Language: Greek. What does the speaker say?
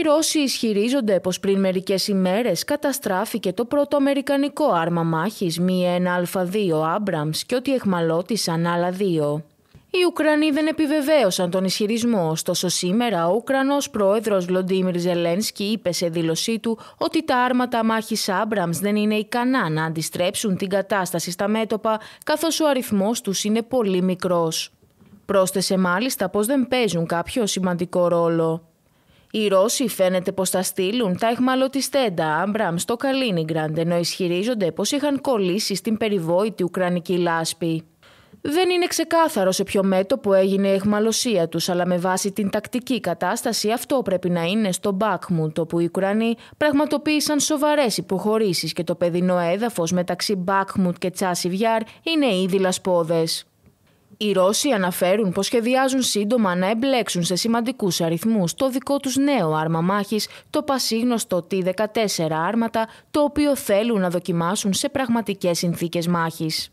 Οι Ρώσοι ισχυρίζονται πως πριν μερικές ημέρες καταστράφηκε το πρώτο αμερικανικό άρμα μάχης μη 1α2 2 ΑΜΠΡΑΜΣ και ότι εχμαλώτησαν άλλα δύο. Οι Ουκρανοί δεν επιβεβαίωσαν τον ισχυρισμό, ωστόσο σήμερα ο Ουκρανός πρόεδρος Βλοντίμιρ Ζελένσκι είπε σε δήλωσή του ότι τα άρματα μάχης Άμπραμς δεν είναι ικανά να αντιστρέψουν την κατάσταση στα μέτωπα, καθώς ο αριθμός τους είναι πολύ μικρός. Πρόσθεσε μάλιστα πως δεν παίζουν κάποιο σημαντικό ρόλο. Οι Ρώσοι φαίνεται πως θα στείλουν τα εχμαλωτιστέντα Άμπραμ στο Καλίνιγκραντ, ενώ ισχυρίζονται πως είχαν κολλήσει στην περιβόητη Ουκρανική λάσπη. Δεν είναι ξεκάθαρο σε ποιο μέτωπο έγινε η εχμαλωσία τους, αλλά με βάση την τακτική κατάσταση αυτό πρέπει να είναι στο Μπάκμουντ, όπου οι Ουκρανοί πραγματοποίησαν σοβαρές υποχωρήσεις και το παιδινό έδαφος μεταξύ Μπάκμουντ και Τσάσιβιάρ είναι ήδη λασπόδες. Οι Ρώσοι αναφέρουν πως σχεδιάζουν σύντομα να εμπλέξουν σε σημαντικούς αριθμούς το δικό τους νέο άρμα μάχης, το πασίγνωστο T-14 άρματα, το οποίο θέλουν να δοκιμάσουν σε πραγματικές συνθήκες μάχης.